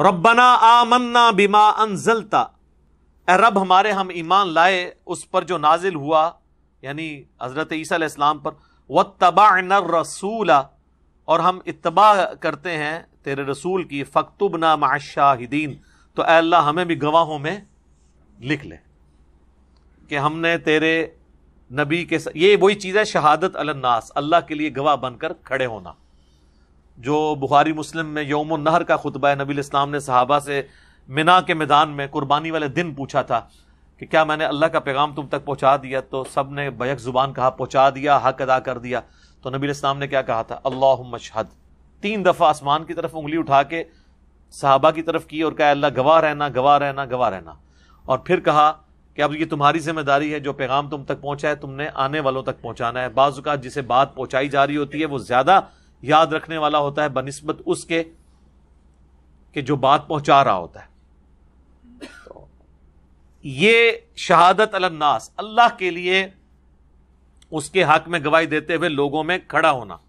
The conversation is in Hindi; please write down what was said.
रबना आमन्ना बिमा अनजलता ए रब हमारे हम ईमान लाए उस पर जो नाजिल हुआ यानी हज़रत ईसा इस्लाम पर व तबा रसूला और हम इतबा करते हैं तेरे रसूल की फ़क्तुबना माशाहिदीन तो अल्लाह हमें भी गवाहों में लिख ले कि हमने तेरे नबी के स... ये वही चीज़ है शहादत अलन्नास अल्लाह के लिए गवाह बनकर खड़े होना जो बुखारी मुस्लिम में योम नहर का खुतबा है नबी इस्लाम ने सहाबा से मिना के मैदान में कुर्बानी वाले दिन पूछा था कि क्या मैंने अल्लाह का पैगाम तुम तक पहुँचा दिया तो सब ने बैक ज़ुबान कहा पहुँचा दिया हक अदा कर दिया तो नबी इस्लाम ने क्या कहा था अल्लाह मशहद तीन दफ़ा आसमान की तरफ उंगली उठा के साहबा की तरफ की और कहा अल्लाह गवाह रहना गवाह रहना गवाह रहना और फिर कहा कि अब ये तुम्हारी जिम्मेदारी है जो पैगाम तुम तक पहुंचा है तुमने आने वालों तक पहुँचाना है बाज़ात जिसे बात पहुंचाई जा रही होती है वो ज़्यादा याद रखने वाला होता है बनस्बत उसके कि जो बात पहुंचा रहा होता है तो ये शहादत अलन्नास अल्लाह के लिए उसके हक में गवाही देते हुए लोगों में खड़ा होना